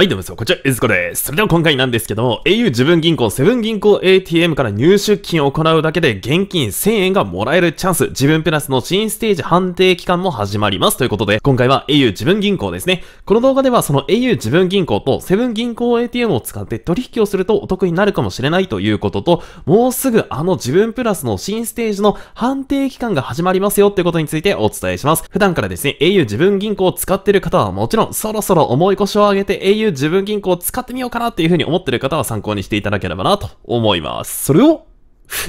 はい、どうもこんにちは、えずこです。それでは今回なんですけども、au 自分銀行、セブン銀行 ATM から入出金を行うだけで現金1000円がもらえるチャンス、自分プラスの新ステージ判定期間も始まります。ということで、今回は au 自分銀行ですね。この動画ではその au 自分銀行とセブン銀行 ATM を使って取引をするとお得になるかもしれないということと、もうすぐあの自分プラスの新ステージの判定期間が始まりますよってことについてお伝えします。普段からですね、au 自分銀行を使っている方はもちろん、そろそろ重い腰を上げて au う自分銀行を使ってみようかなっていうふうに思ってる方は参考にしていただければなと思います。それを、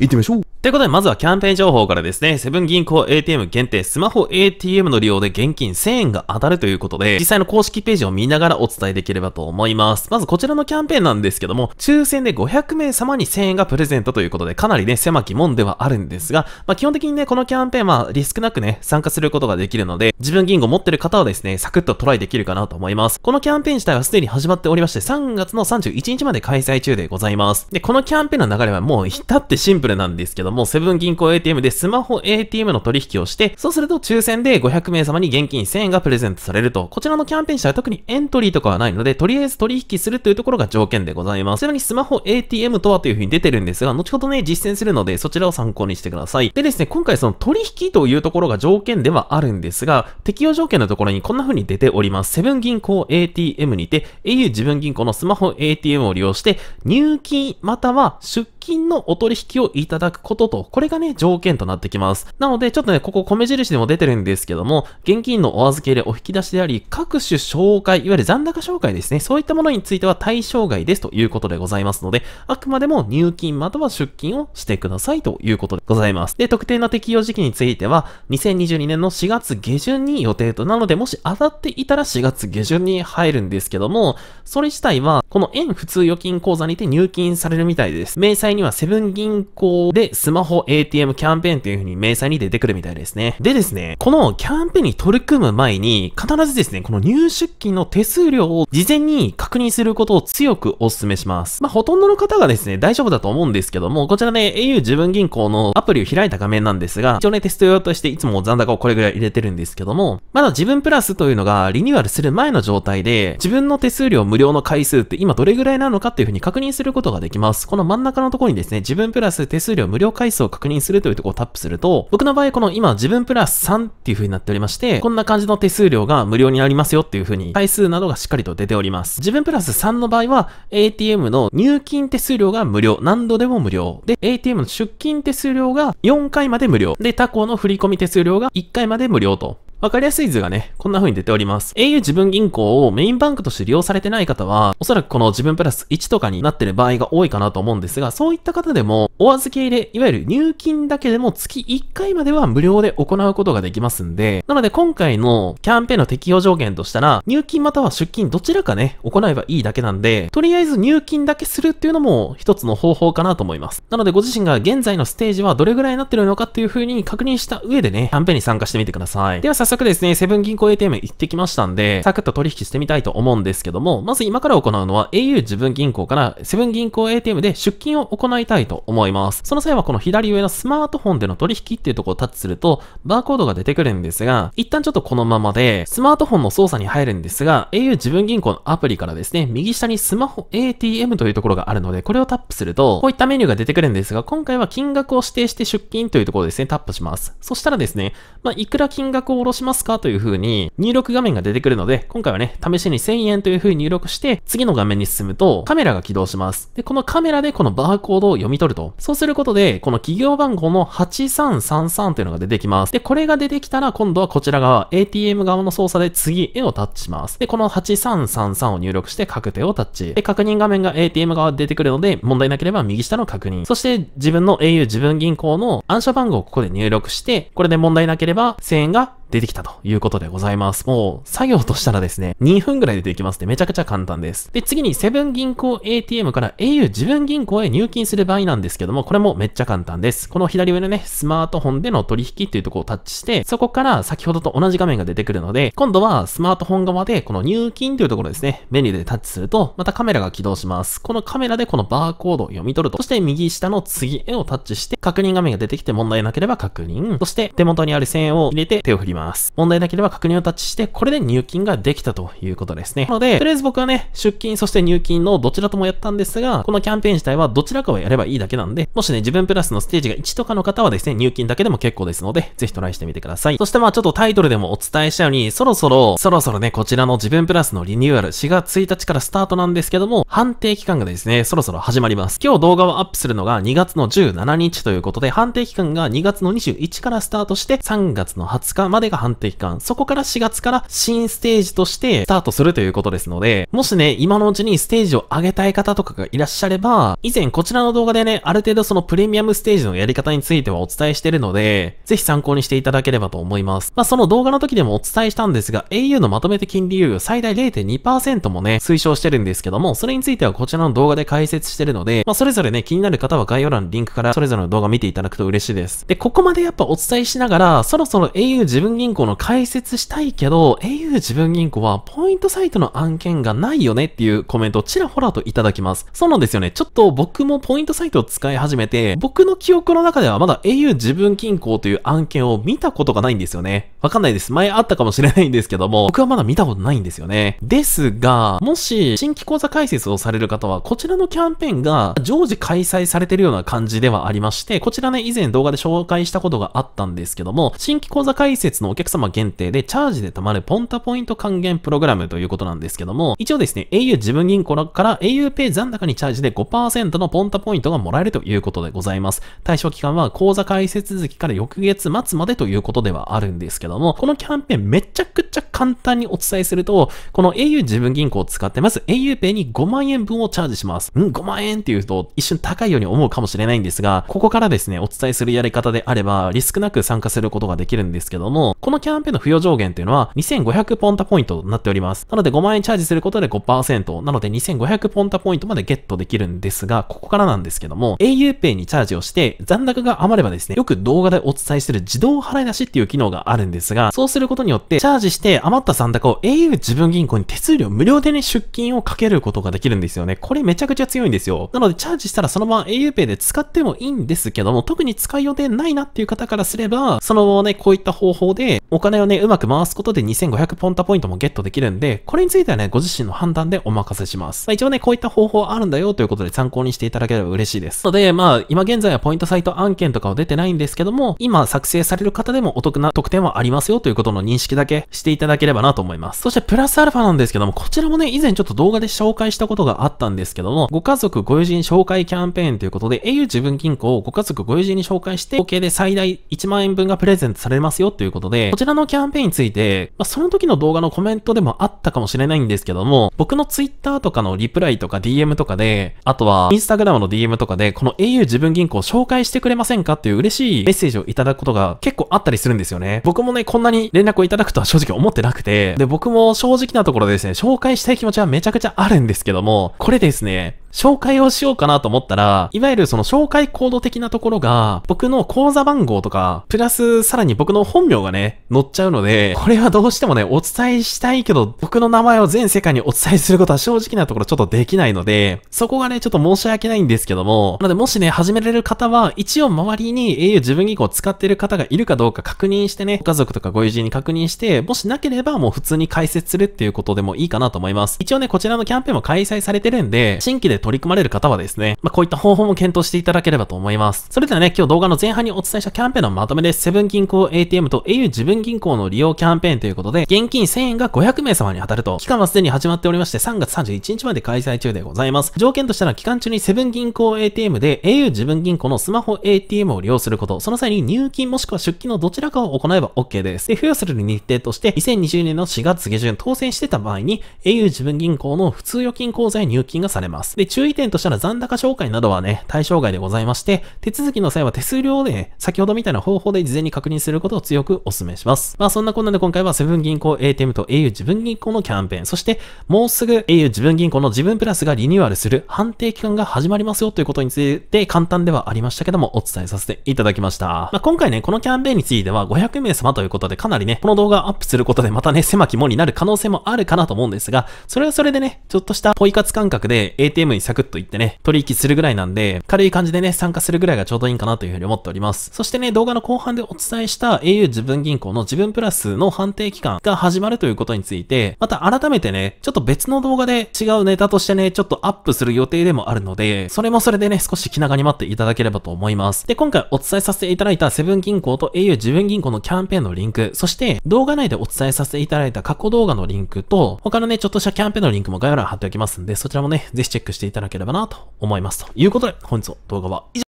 行ってみましょうということで、まずはキャンペーン情報からですね、セブン銀行 ATM 限定スマホ ATM の利用で現金1000円が当たるということで、実際の公式ページを見ながらお伝えできればと思います。まずこちらのキャンペーンなんですけども、抽選で500名様に1000円がプレゼントということで、かなりね、狭き門ではあるんですが、まあ、基本的にね、このキャンペーンはリスクなくね、参加することができるので、自分銀行持ってる方はですね、サクッとトライできるかなと思います。このキャンペーン自体はすでに始まっておりまして、3月の31日まで開催中でございます。で、このキャンペーンの流れはもう至ってシンプルなんですけども、もうセブン銀行 ATM でスマホ ATM の取引をして、そうすると抽選で500名様に現金1000円がプレゼントされると。こちらのキャンペーン自体は特にエントリーとかはないので、とりあえず取引するというところが条件でございます。ちなみにスマホ ATM とはというふうに出てるんですが、後ほどね、実践するので、そちらを参考にしてください。でですね、今回その取引というところが条件ではあるんですが、適用条件のところにこんな風に出ております。セブン銀行 ATM にて、au 自分銀行のスマホ ATM を利用して、入金または出金のお取引をいただくことと、これがね、条件となってきます。なので、ちょっとね、ここ米印でも出てるんですけども、現金のお預け入れ、お引き出しであり、各種紹介、いわゆる残高紹介ですね、そういったものについては対象外ですということでございますので、あくまでも入金または出金をしてくださいということでございます。で、特定の適用時期については、2022年の4月下旬に予定となので、もし当たっていたら4月下旬に入るんですけども、それ自体は、この円普通預金口座にて入金されるみたいです。明細にはセブン銀行でスマホ ATM キャンペーンという風に明細に出てくるみたいですね。でですね、このキャンペーンに取り組む前に、必ずですね、この入出金の手数料を事前に確認することを強くお勧めします。まあ、ほとんどの方がですね、大丈夫だと思うんですけども、こちらね、au 自分銀行のアプリを開いた画面なんですが、一応ね、テスト用としていつも残高をこれぐらい入れてるんですけども、まだ自分プラスというのがリニューアルする前の状態で、自分の手数料無料の回数って今どれぐらいなのかっていう風に確認することができます。この真ん中のところにですね、自分プラス手数料無料回数を確認するというところをタップすると、僕の場合この今自分プラス3っていう風になっておりまして、こんな感じの手数料が無料になりますよっていう風に回数などがしっかりと出ております。自分プラス3の場合は ATM の入金手数料が無料、何度でも無料。で、ATM の出金手数料が4回まで無料。で、他行の振込手数料が1回まで無料と。わかりやすい図がね、こんな風に出ております。au 自分銀行をメインバンクとして利用されてない方は、おそらくこの自分プラス1とかになってる場合が多いかなと思うんですが、そういった方でも、お預け入れ、いわゆる入金だけでも月1回までは無料で行うことができますんで、なので今回のキャンペーンの適用条件としたら、入金または出金どちらかね、行えばいいだけなんで、とりあえず入金だけするっていうのも一つの方法かなと思います。なのでご自身が現在のステージはどれぐらいになってるのかっていう風に確認した上でね、キャンペーンに参加してみてください。では速ですね、セブン銀行 ATM 行ってきましたんで、サクッと取引してみたいと思うんですけども、まず今から行うのは au 自分銀行からセブン銀行 ATM で出金を行いたいと思います。その際はこの左上のスマートフォンでの取引っていうところをタッチすると、バーコードが出てくるんですが、一旦ちょっとこのままで、スマートフォンの操作に入るんですが、au 自分銀行のアプリからですね、右下にスマホ ATM というところがあるので、これをタップすると、こういったメニューが出てくるんですが、今回は金額を指定して出金というところですね、タップします。そしたらですね、まあ、いくら金額を下ろししますかという風に入力画面が出てくるので、今回はね、試しに1000円という風に入力して、次の画面に進むとカメラが起動します。で、このカメラでこのバーコードを読み取ると。そうすることで、この企業番号の8333というのが出てきます。で、これが出てきたら今度はこちら側、ATM 側の操作で次へをタッチします。で、この8333を入力して確定をタッチ。で、確認画面が ATM 側出てくるので、問題なければ右下の確認。そして自分の au 自分銀行の暗証番号をここで入力して、これで問題なければ1000円が出てきたということでございます。もう、作業としたらですね、2分ぐらいでできますね。めちゃくちゃ簡単です。で、次に、セブン銀行 ATM から au 自分銀行へ入金する場合なんですけども、これもめっちゃ簡単です。この左上のね、スマートフォンでの取引っていうとこをタッチして、そこから先ほどと同じ画面が出てくるので、今度はスマートフォン側で、この入金というところですね、メニューでタッチすると、またカメラが起動します。このカメラでこのバーコードを読み取ると、そして右下の次へをタッチして、確認画面が出てきて問題なければ確認、そして手元にある線を入れて手を振ります。ます。問題なければ確認をタッチして、これで入金ができたということですね。なので、とりあえず僕はね、出勤そして入金のどちらともやったんですが、このキャンペーン自体はどちらかをやればいいだけなんで、もしね、自分プラスのステージが1とかの方はですね、入金だけでも結構ですので、ぜひトライしてみてください。そしてまあちょっとタイトルでもお伝えしたように、そろそろ、そろそろね、こちらの自分プラスのリニューアル、4月1日からスタートなんですけども、判定期間がですね、そろそろ始まります。今日動画をアップするのが2月の17日ということで、判定期間が2月の21からスタートして、3月の20日までれが半定期間。そこから4月から新ステージとしてスタートするということですので、もしね、今のうちにステージを上げたい方とかがいらっしゃれば、以前こちらの動画でね、ある程度そのプレミアムステージのやり方についてはお伝えしてるので、ぜひ参考にしていただければと思います。まあ、その動画の時でもお伝えしたんですが、au のまとめて金利優遇最大0.2%もね、推奨してるんですけども、それについてはこちらの動画で解説してるので、まあ、それぞれね、気になる方は概要欄のリンクからそれぞれの動画見ていただくと嬉しいです。で、ここまでやっぱお伝えしながら、そろそろ au 自分銀行の解説したいけど、au 自分銀行はポイントサイトの案件がないよねっていうコメントをちらほらといただきます。そうなんですよね。ちょっと僕もポイントサイトを使い始めて、僕の記憶の中ではまだ au 自分銀行という案件を見たことがないんですよね。わかんないです。前あったかもしれないんですけども、僕はまだ見たことないんですよね。ですが、もし新規講座開設をされる方は、こちらのキャンペーンが常時開催されてるような感じではありまして、こちらね、以前動画で紹介したことがあったんですけども、新規講座開説ののお客様限定でチャージで貯まるポンタポイント還元プログラムということなんですけども、一応ですね、au 自分銀行から auPay 残高にチャージで5%のポンタポイントがもらえるということでございます。対象期間は口座開設月から翌月末までということではあるんですけども、このキャンペーンめちゃくちゃ簡単にお伝えすると、この au 自分銀行を使ってます auPay に5万円分をチャージします。うん、5万円っていうと一瞬高いように思うかもしれないんですが、ここからですね、お伝えするやり方であれば、リスクなく参加することができるんですけども、このキャンペーンの付与上限っていうのは2500ポンタポイントとなっております。なので5万円チャージすることで5%、なので2500ポンタポイントまでゲットできるんですが、ここからなんですけども、auPay にチャージをして、残高が余ればですね、よく動画でお伝えしてる自動払い出しっていう機能があるんですが、そうすることによって、チャージして余った残高を au 自分銀行に手数料無料でね、出金をかけることができるんですよね。これめちゃくちゃ強いんですよ。なので、チャージしたらそのまま auPay で使ってもいいんですけども、特に使い予定ないなっていう方からすれば、そのままね、こういった方法でお金をね、うまく回すことで2500ポンタポイントもゲットできるんで、これについてはね、ご自身の判断でお任せします。まあ、一応ね、こういった方法あるんだよということで参考にしていただければ嬉しいです。ので、まあ、今現在はポイントサイト案件とかは出てないんですけども、今作成される方でもお得な特典はありますよということの認識だけしていただければなと思います。そしてプラスアルファなんですけども、こちらもね、以前ちょっと動画で紹介したことがあったんですけども、ご家族ご友人紹介キャンペーンということで、au 自分銀行をご家族ご友人に紹介して、合計で最大1万円分がプレゼントされますよということで、で、こちらのキャンペーンについて、まあ、その時の動画のコメントでもあったかもしれないんですけども、僕の Twitter とかのリプライとか DM とかで、あとは Instagram の DM とかで、この au 自分銀行を紹介してくれませんかっていう嬉しいメッセージをいただくことが結構あったりするんですよね。僕もね、こんなに連絡をいただくとは正直思ってなくて、で、僕も正直なところでですね、紹介したい気持ちはめちゃくちゃあるんですけども、これですね、紹介をしようかなと思ったら、いわゆるその紹介コード的なところが、僕の口座番号とか、プラスさらに僕の本名がね、載っちゃうので、これはどうしてもね、お伝えしたいけど、僕の名前を全世界にお伝えすることは正直なところちょっとできないので、そこがね、ちょっと申し訳ないんですけども、なのでもしね、始められる方は、一応周りに au 自分以降使っている方がいるかどうか確認してね、ご家族とかご友人に確認して、もしなければもう普通に解説するっていうことでもいいかなと思います。一応ね、こちらのキャンペーンも開催されてるんで、新規で取り組まれる方はですね、まあ、こういった方法も検討していただければと思います。それではね、今日動画の前半にお伝えしたキャンペーンのまとめです。セブン銀行 ATM と au 自分銀行の利用キャンペーンということで、現金1000円が500名様に当たると、期間はすでに始まっておりまして、3月31日まで開催中でございます。条件としては、期間中にセブン銀行 ATM で au 自分銀行のスマホ ATM を利用すること、その際に入金もしくは出金のどちらかを行えば OK です。で、付与する日程として、2020年の4月下旬当選してた場合に、au 自分銀行の普通預金口座へ入金がされます。で、注意点としたら残高紹介などはね、対象外でございまして、手続きの際は手数料で、先ほどみたいな方法で事前に確認することを強くお勧めします。まあそんなこんなで今回はセブン銀行 ATM と au 自分銀行のキャンペーン、そしてもうすぐ au 自分銀行の自分プラスがリニューアルする判定期間が始まりますよということについて簡単ではありましたけどもお伝えさせていただきました。まあ今回ね、このキャンペーンについては500名様ということでかなりね、この動画をアップすることでまたね、狭き門になる可能性もあるかなと思うんですが、それはそれでね、ちょっとしたポイ活感覚で ATM にサクッと行ってね、取引するぐらいなんで、軽い感じでね、参加するぐらいがちょうどいいかなというふうに思っております。そしてね、動画の後半でお伝えした au 自分銀行の自分プラスの判定期間が始まるということについて、また改めてね、ちょっと別の動画で違うネタとしてね、ちょっとアップする予定でもあるので、それもそれでね、少し気長に待っていただければと思います。で、今回お伝えさせていただいたセブン銀行と au 自分銀行のキャンペーンのリンク、そして動画内でお伝えさせていただいた過去動画のリンクと、他のね、ちょっとしたキャンペーンのリンクも概要欄貼っておきますんで、そちらもね、ぜひチェックしていただければなと思います。ということで、本日の動画は以上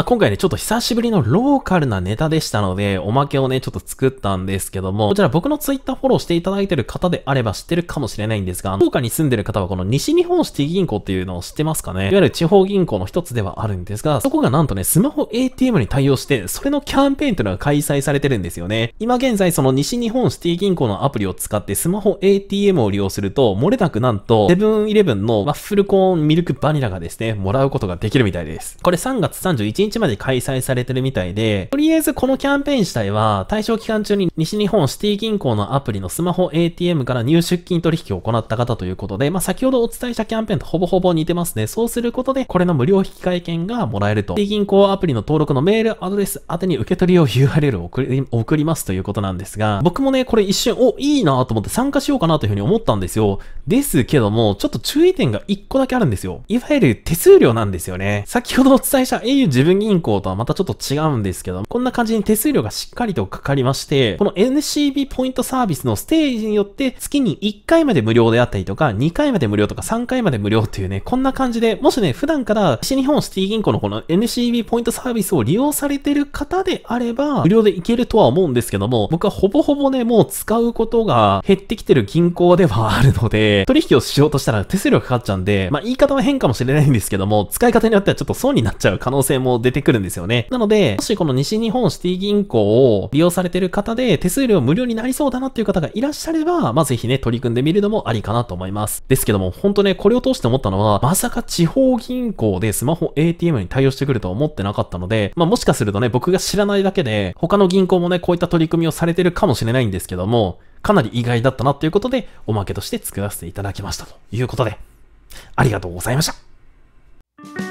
まあ、今回ね、ちょっと久しぶりのローカルなネタでしたので、おまけをね、ちょっと作ったんですけども、こちら僕のツイッターフォローしていただいてる方であれば知ってるかもしれないんですが、福岡に住んでる方はこの西日本シティ銀行っていうのを知ってますかねいわゆる地方銀行の一つではあるんですが、そこがなんとね、スマホ ATM に対応して、それのキャンペーンというのが開催されてるんですよね。今現在その西日本シティ銀行のアプリを使ってスマホ ATM を利用すると、漏れなくなんと、セブンイレブンのワッフルコーンミルクバニラがですね、もらうことができるみたいです。これ3月31日日まで開催されてるみたいで、とりあえずこのキャンペーン自体は、対象期間中に西日本シティ銀行のアプリのスマホ ATM から入出金取引を行った方ということで、まあ、先ほどお伝えしたキャンペーンとほぼほぼ似てますね。そうすることで、これの無料引換券がもらえると。シティ銀行アプリの登録のメールアドレス宛に受け取りを URL を送り送りますということなんですが、僕もね、これ一瞬、お、いいなと思って参加しようかなというふうに思ったんですよ。ですけども、ちょっと注意点が1個だけあるんですよ。いわゆる手数料なんですよね。先ほどお伝えした au 自分分銀行とはまたちょっと違うんですけど、こんな感じに手数料がしっかりとかかりまして、この NCB ポイントサービスのステージによって月に1回まで無料であったりとか、2回まで無料とか3回まで無料っていうね、こんな感じで、もしね、普段から西日本シティ銀行のこの NCB ポイントサービスを利用されてる方であれば、無料でいけるとは思うんですけども、僕はほぼほぼね、もう使うことが減ってきてる銀行ではあるので、取引をしようとしたら手数料かかっちゃうんで、まあ言い方は変かもしれないんですけども、使い方によってはちょっと損になっちゃう可能性も出てくるんですよね。なので、もしこの西日本シティ銀行を利用されてる方で手数料無料になりそうだなっていう方がいらっしゃれば、まあ、ぜひね、取り組んでみるのもありかなと思います。ですけども、本当ね、これを通して思ったのは、まさか地方銀行でスマホ ATM に対応してくるとは思ってなかったので、まあ、もしかするとね、僕が知らないだけで、他の銀行もね、こういった取り組みをされてるかもしれないんですけども、かなり意外だったなっていうことで、おまけとして作らせていただきましたということで、ありがとうございました。